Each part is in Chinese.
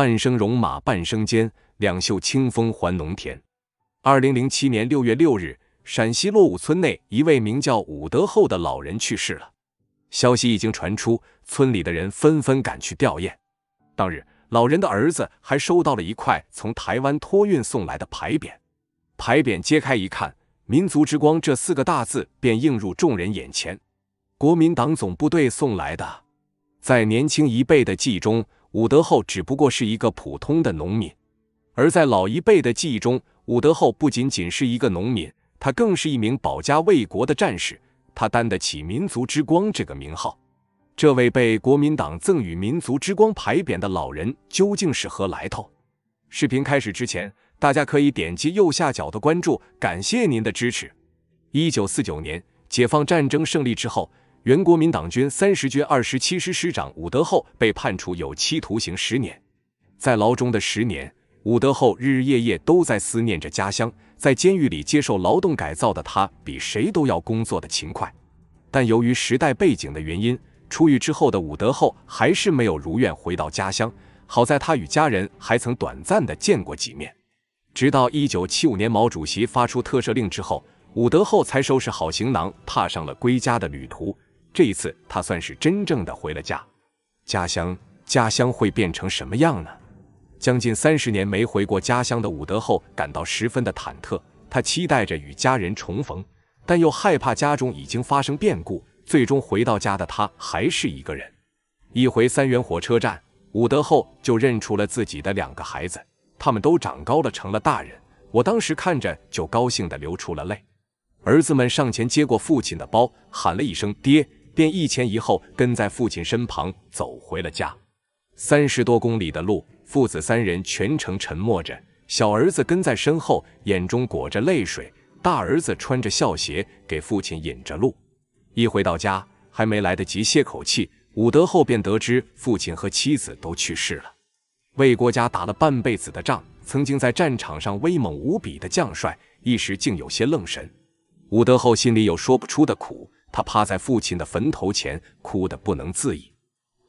半生戎马，半生间，两袖清风还农田。二零零七年六月六日，陕西洛武村内一位名叫武德厚的老人去世了。消息一经传出，村里的人纷纷赶去吊唁。当日，老人的儿子还收到了一块从台湾托运送来的牌匾。牌匾揭开一看，“民族之光”这四个大字便映入众人眼前。国民党总部队送来的，在年轻一辈的记忆中。伍德厚只不过是一个普通的农民，而在老一辈的记忆中，伍德厚不仅仅是一个农民，他更是一名保家卫国的战士，他担得起“民族之光”这个名号。这位被国民党赠予“民族之光”牌匾的老人究竟是何来头？视频开始之前，大家可以点击右下角的关注，感谢您的支持。一九四九年，解放战争胜利之后。原国民党军三十军二十七师师长武德厚被判处有期徒刑十年，在牢中的十年，武德厚日日夜夜都在思念着家乡。在监狱里接受劳动改造的他，比谁都要工作的勤快。但由于时代背景的原因，出狱之后的武德厚还是没有如愿回到家乡。好在他与家人还曾短暂的见过几面。直到一九七五年，毛主席发出特赦令之后，武德厚才收拾好行囊，踏上了归家的旅途。这一次，他算是真正的回了家。家乡，家乡会变成什么样呢？将近三十年没回过家乡的伍德厚感到十分的忐忑。他期待着与家人重逢，但又害怕家中已经发生变故。最终回到家的他还是一个人。一回三元火车站，伍德厚就认出了自己的两个孩子，他们都长高了，成了大人。我当时看着就高兴的流出了泪。儿子们上前接过父亲的包，喊了一声“爹”。便一前一后跟在父亲身旁走回了家，三十多公里的路，父子三人全程沉默着。小儿子跟在身后，眼中裹着泪水；大儿子穿着孝鞋，给父亲引着路。一回到家，还没来得及歇口气，武德厚便得知父亲和妻子都去世了。为国家打了半辈子的仗，曾经在战场上威猛无比的将帅，一时竟有些愣神。武德厚心里有说不出的苦。他趴在父亲的坟头前，哭得不能自已。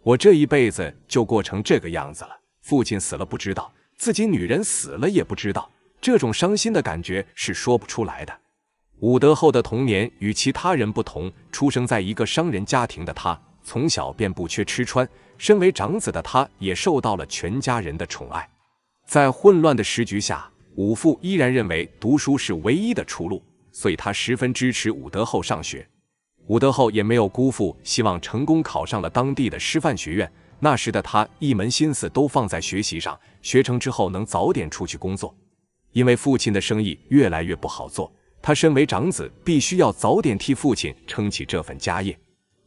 我这一辈子就过成这个样子了。父亲死了不知道，自己女人死了也不知道，这种伤心的感觉是说不出来的。武德厚的童年与其他人不同，出生在一个商人家庭的他，从小便不缺吃穿。身为长子的他，也受到了全家人的宠爱。在混乱的时局下，武父依然认为读书是唯一的出路，所以他十分支持武德厚上学。伍德后也没有辜负希望，成功考上了当地的师范学院。那时的他一门心思都放在学习上，学成之后能早点出去工作。因为父亲的生意越来越不好做，他身为长子，必须要早点替父亲撑起这份家业。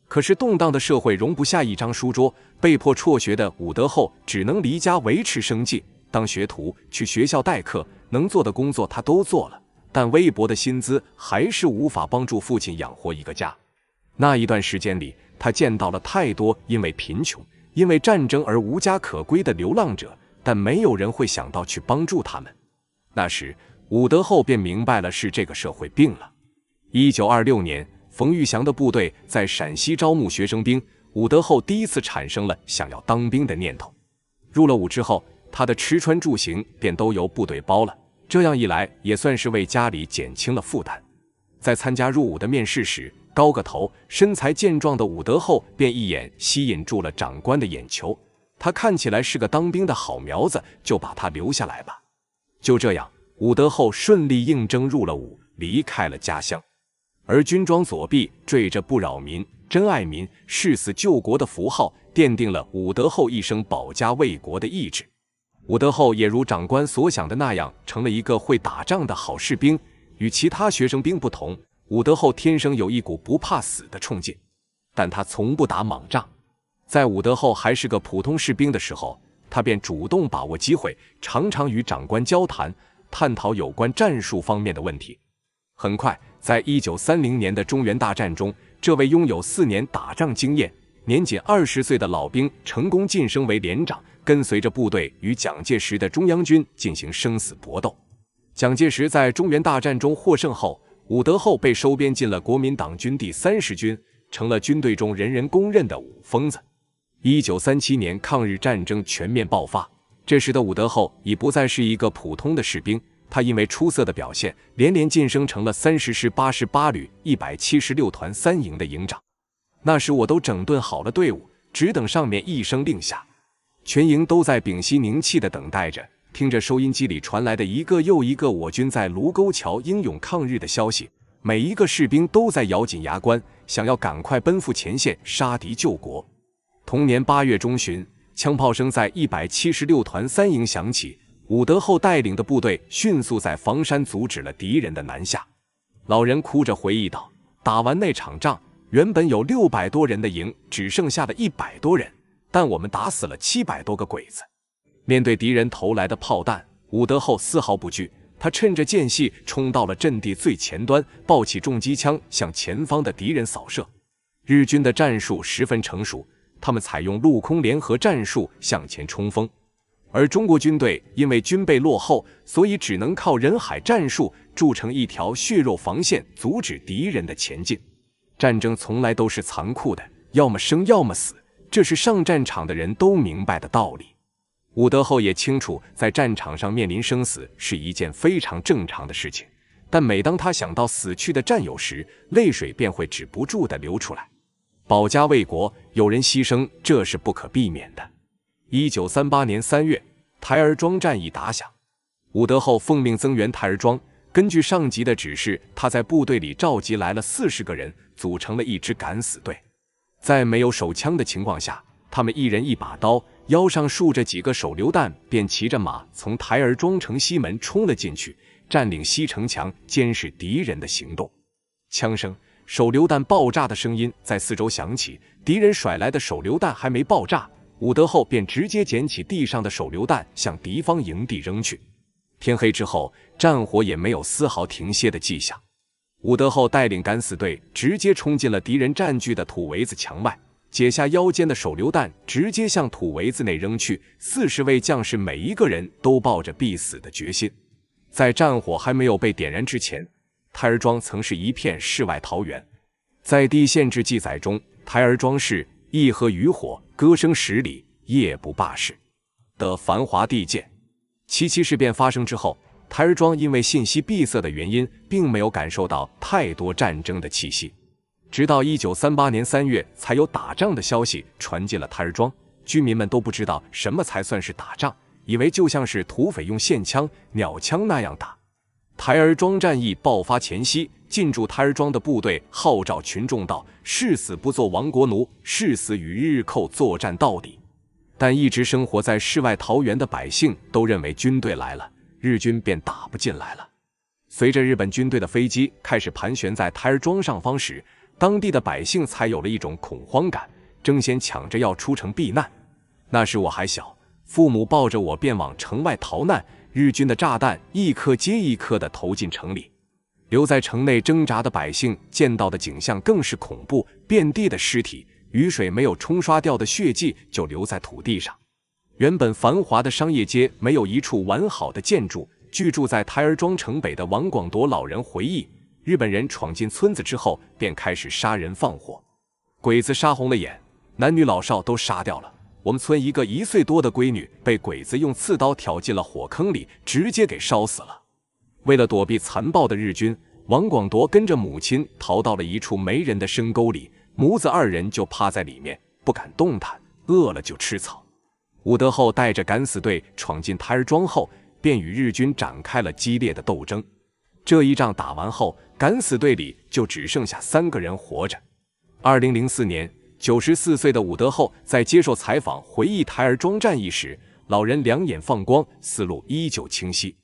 可是动荡的社会容不下一张书桌，被迫辍学的伍德后只能离家维持生计，当学徒、去学校代课，能做的工作他都做了，但微薄的薪资还是无法帮助父亲养活一个家。那一段时间里，他见到了太多因为贫穷、因为战争而无家可归的流浪者，但没有人会想到去帮助他们。那时，武德后便明白了，是这个社会病了。一九二六年，冯玉祥的部队在陕西招募学生兵，武德后第一次产生了想要当兵的念头。入了伍之后，他的吃穿住行便都由部队包了，这样一来也算是为家里减轻了负担。在参加入伍的面试时，高个头、身材健壮的伍德厚便一眼吸引住了长官的眼球。他看起来是个当兵的好苗子，就把他留下来吧。就这样，伍德厚顺利应征入了伍，离开了家乡。而军装左臂缀着“不扰民、真爱民、誓死救国”的符号，奠定了伍德厚一生保家卫国的意志。伍德厚也如长官所想的那样，成了一个会打仗的好士兵。与其他学生兵不同。伍德厚天生有一股不怕死的冲劲，但他从不打莽仗。在伍德厚还是个普通士兵的时候，他便主动把握机会，常常与长官交谈，探讨有关战术方面的问题。很快，在一九三零年的中原大战中，这位拥有四年打仗经验、年仅二十岁的老兵成功晋升为连长，跟随着部队与蒋介石的中央军进行生死搏斗。蒋介石在中原大战中获胜后。伍德厚被收编进了国民党军第三十军，成了军队中人人公认的“武疯子”。一九三七年，抗日战争全面爆发，这时的伍德厚已不再是一个普通的士兵。他因为出色的表现，连连晋升成了三十师八十八旅一百七十六团三营的营长。那时我都整顿好了队伍，只等上面一声令下，全营都在屏息凝气的等待着。听着收音机里传来的一个又一个我军在卢沟桥英勇抗日的消息，每一个士兵都在咬紧牙关，想要赶快奔赴前线杀敌救国。同年八月中旬，枪炮声在一百七十六团三营响起，武德厚带领的部队迅速在房山阻止了敌人的南下。老人哭着回忆道：“打完那场仗，原本有六百多人的营只剩下了一百多人，但我们打死了七百多个鬼子。”面对敌人投来的炮弹，伍德后丝毫不惧，他趁着间隙冲到了阵地最前端，抱起重机枪向前方的敌人扫射。日军的战术十分成熟，他们采用陆空联合战术向前冲锋，而中国军队因为军备落后，所以只能靠人海战术筑成一条血肉防线，阻止敌人的前进。战争从来都是残酷的，要么生，要么死，这是上战场的人都明白的道理。伍德厚也清楚，在战场上面临生死是一件非常正常的事情，但每当他想到死去的战友时，泪水便会止不住地流出来。保家卫国，有人牺牲，这是不可避免的。一九三八年三月，台儿庄战役打响，伍德厚奉命增援台儿庄。根据上级的指示，他在部队里召集来了四十个人，组成了一支敢死队。在没有手枪的情况下，他们一人一把刀。腰上竖着几个手榴弹，便骑着马从台儿庄城西门冲了进去，占领西城墙，监视敌人的行动。枪声、手榴弹爆炸的声音在四周响起。敌人甩来的手榴弹还没爆炸，伍德后便直接捡起地上的手榴弹向敌方营地扔去。天黑之后，战火也没有丝毫停歇的迹象。伍德后带领敢死队直接冲进了敌人占据的土围子墙外。解下腰间的手榴弹，直接向土围子内扔去。四十位将士，每一个人都抱着必死的决心。在战火还没有被点燃之前，台儿庄曾是一片世外桃源。在《地县志》记载中，台儿庄是一河渔火，歌声十里，夜不罢市的繁华地界。七七事变发生之后，台儿庄因为信息闭塞的原因，并没有感受到太多战争的气息。直到一九三八年三月，才有打仗的消息传进了台儿庄，居民们都不知道什么才算是打仗，以为就像是土匪用线枪、鸟枪那样打。台儿庄战役爆发前夕，进驻台儿庄的部队号召群众道：“誓死不做亡国奴，誓死与日寇作战到底。”但一直生活在世外桃源的百姓都认为，军队来了，日军便打不进来了。随着日本军队的飞机开始盘旋在台儿庄上方时，当地的百姓才有了一种恐慌感，争先抢着要出城避难。那时我还小，父母抱着我便往城外逃难。日军的炸弹一颗接一颗地投进城里，留在城内挣扎的百姓见到的景象更是恐怖，遍地的尸体，雨水没有冲刷掉的血迹就留在土地上。原本繁华的商业街没有一处完好的建筑。居住在台儿庄城北的王广铎老人回忆。日本人闯进村子之后，便开始杀人放火。鬼子杀红了眼，男女老少都杀掉了。我们村一个一岁多的闺女被鬼子用刺刀挑进了火坑里，直接给烧死了。为了躲避残暴的日军，王广铎跟着母亲逃到了一处没人的深沟里，母子二人就趴在里面不敢动弹，饿了就吃草。武德厚带着敢死队闯进台儿庄后，便与日军展开了激烈的斗争。这一仗打完后，敢死队里就只剩下三个人活着。二零零四年，九十四岁的伍德后在接受采访回忆台儿庄战役时，老人两眼放光，思路依旧清晰。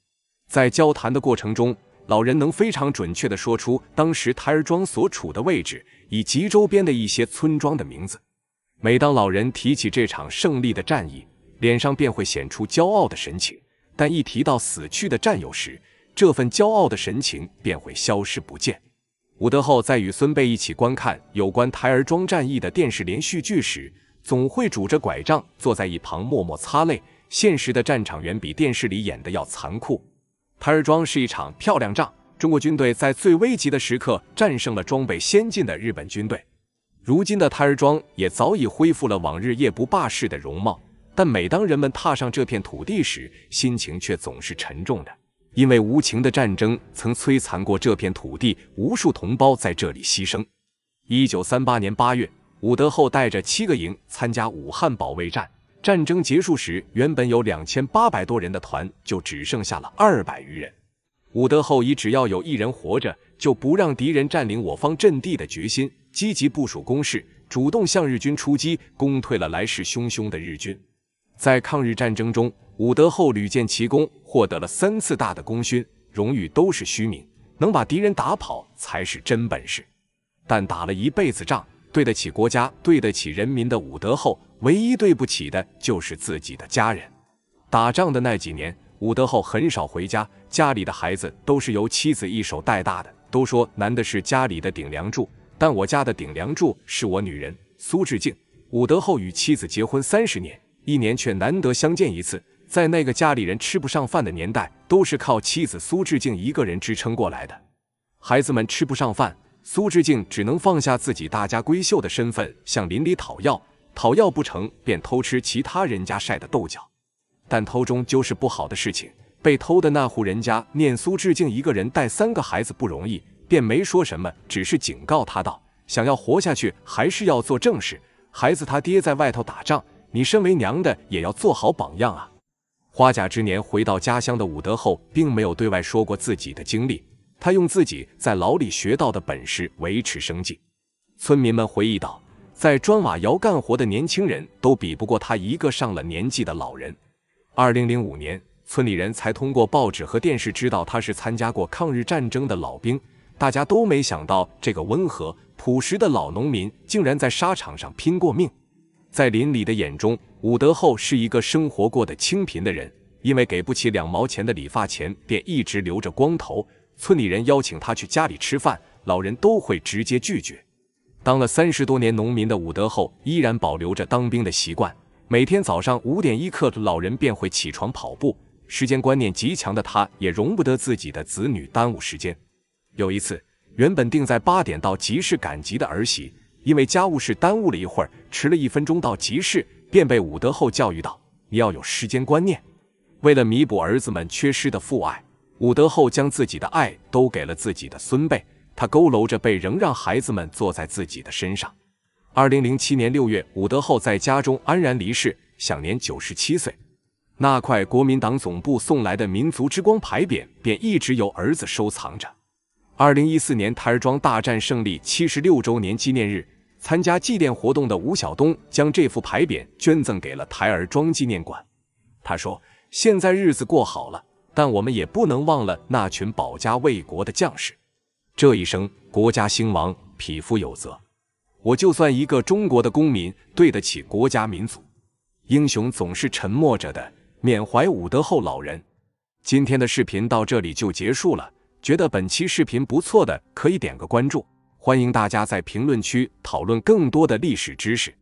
在交谈的过程中，老人能非常准确地说出当时台儿庄所处的位置以及周边的一些村庄的名字。每当老人提起这场胜利的战役，脸上便会显出骄傲的神情，但一提到死去的战友时，这份骄傲的神情便会消失不见。武德后在与孙辈一起观看有关台儿庄战役的电视连续剧时，总会拄着拐杖坐在一旁默默擦泪。现实的战场远比电视里演的要残酷。台儿庄是一场漂亮仗，中国军队在最危急的时刻战胜了装备先进的日本军队。如今的台儿庄也早已恢复了往日夜不罢市的容貌，但每当人们踏上这片土地时，心情却总是沉重的。因为无情的战争曾摧残过这片土地，无数同胞在这里牺牲。一九三八年八月，伍德厚带着七个营参加武汉保卫战。战争结束时，原本有两千八百多人的团就只剩下了二百余人。伍德厚以只要有一人活着，就不让敌人占领我方阵地的决心，积极部署攻势，主动向日军出击，攻退了来势汹汹的日军。在抗日战争中，伍德厚屡建奇功。获得了三次大的功勋，荣誉都是虚名，能把敌人打跑才是真本事。但打了一辈子仗，对得起国家，对得起人民的武德厚，唯一对不起的就是自己的家人。打仗的那几年，武德厚很少回家，家里的孩子都是由妻子一手带大的。都说男的是家里的顶梁柱，但我家的顶梁柱是我女人苏志静。武德厚与妻子结婚三十年，一年却难得相见一次。在那个家里人吃不上饭的年代，都是靠妻子苏志静一个人支撑过来的。孩子们吃不上饭，苏志静只能放下自己大家闺秀的身份，向邻里讨要。讨要不成，便偷吃其他人家晒的豆角。但偷终究是不好的事情。被偷的那户人家念苏志静一个人带三个孩子不容易，便没说什么，只是警告他道：“想要活下去，还是要做正事。孩子他爹在外头打仗，你身为娘的也要做好榜样啊。”花甲之年回到家乡的伍德后，并没有对外说过自己的经历。他用自己在牢里学到的本事维持生计。村民们回忆道：“在砖瓦窑干活的年轻人，都比不过他一个上了年纪的老人。” 2005年，村里人才通过报纸和电视知道他是参加过抗日战争的老兵。大家都没想到，这个温和朴实的老农民，竟然在沙场上拼过命。在邻里的眼中，伍德厚是一个生活过得清贫的人，因为给不起两毛钱的理发钱，便一直留着光头。村里人邀请他去家里吃饭，老人都会直接拒绝。当了三十多年农民的伍德厚，依然保留着当兵的习惯，每天早上五点一刻，老人便会起床跑步。时间观念极强的他，也容不得自己的子女耽误时间。有一次，原本定在八点到集市赶集的儿媳。因为家务事耽误了一会儿，迟了一分钟到集市，便被武德厚教育道：“你要有时间观念。”为了弥补儿子们缺失的父爱，武德厚将自己的爱都给了自己的孙辈。他佝偻着背，仍让孩子们坐在自己的身上。二零零七年六月，武德厚在家中安然离世，享年九十七岁。那块国民党总部送来的“民族之光”牌匾，便一直由儿子收藏着。二零一四年台儿庄大战胜利七十六周年纪念日，参加祭奠活动的吴晓东将这副牌匾捐赠给了台儿庄纪念馆。他说：“现在日子过好了，但我们也不能忘了那群保家卫国的将士。这一生，国家兴亡，匹夫有责。我就算一个中国的公民，对得起国家民族。英雄总是沉默着的，缅怀武德后老人。”今天的视频到这里就结束了。觉得本期视频不错的，可以点个关注。欢迎大家在评论区讨论更多的历史知识。